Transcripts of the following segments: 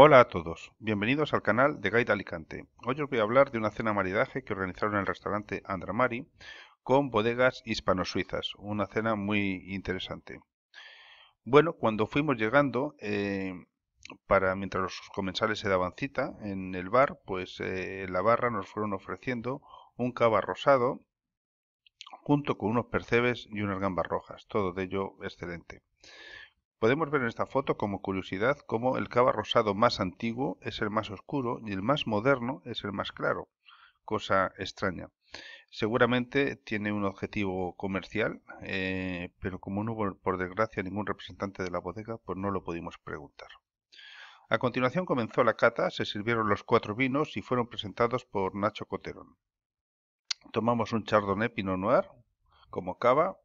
Hola a todos, bienvenidos al canal de Guide Alicante. Hoy os voy a hablar de una cena maridaje que organizaron en el restaurante Andramari con bodegas hispano-suizas, una cena muy interesante. Bueno, cuando fuimos llegando, eh, para mientras los comensales se daban cita en el bar, pues eh, en la barra nos fueron ofreciendo un cava rosado junto con unos percebes y unas gambas rojas, todo de ello excelente. Podemos ver en esta foto como curiosidad cómo el cava rosado más antiguo es el más oscuro y el más moderno es el más claro, cosa extraña. Seguramente tiene un objetivo comercial, eh, pero como no hubo por desgracia ningún representante de la bodega, pues no lo pudimos preguntar. A continuación comenzó la cata, se sirvieron los cuatro vinos y fueron presentados por Nacho Coterón. Tomamos un Chardonnay Pinot Noir como cava,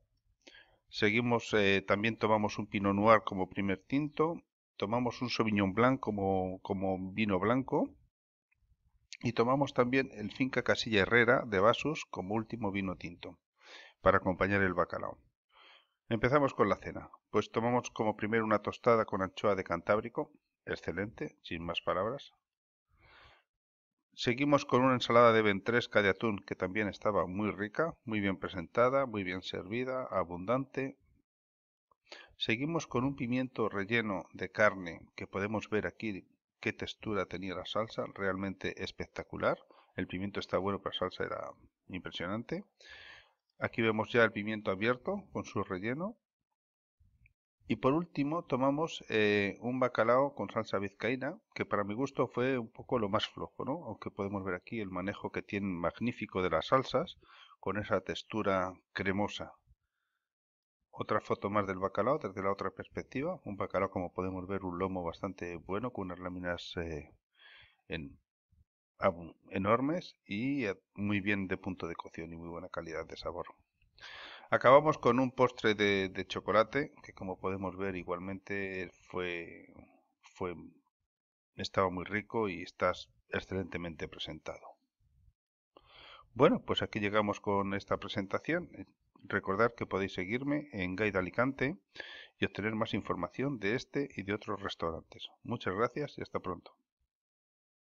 Seguimos, eh, también tomamos un Pinot Noir como primer tinto, tomamos un Sauvignon Blanc como, como vino blanco y tomamos también el Finca Casilla Herrera de Basus como último vino tinto para acompañar el bacalao. Empezamos con la cena, pues tomamos como primero una tostada con anchoa de Cantábrico, excelente, sin más palabras, Seguimos con una ensalada de ventresca de atún que también estaba muy rica, muy bien presentada, muy bien servida, abundante. Seguimos con un pimiento relleno de carne que podemos ver aquí qué textura tenía la salsa, realmente espectacular. El pimiento está bueno, pero la salsa era impresionante. Aquí vemos ya el pimiento abierto con su relleno. Y por último tomamos eh, un bacalao con salsa vizcaína, que para mi gusto fue un poco lo más flojo, ¿no? Aunque podemos ver aquí el manejo que tiene magnífico de las salsas, con esa textura cremosa. Otra foto más del bacalao desde la otra perspectiva, un bacalao como podemos ver un lomo bastante bueno con unas láminas eh, enormes y eh, muy bien de punto de cocción y muy buena calidad de sabor. Acabamos con un postre de, chocolate, que como podemos ver igualmente eh, fue, estaba muy rico y está excelentemente presentado. Bueno, pues aquí llegamos con esta presentación. Eh, recordad que podéis seguirme en Guide Alicante y obtener más información de este y de otros restaurantes. Muchas gracias y hasta pronto.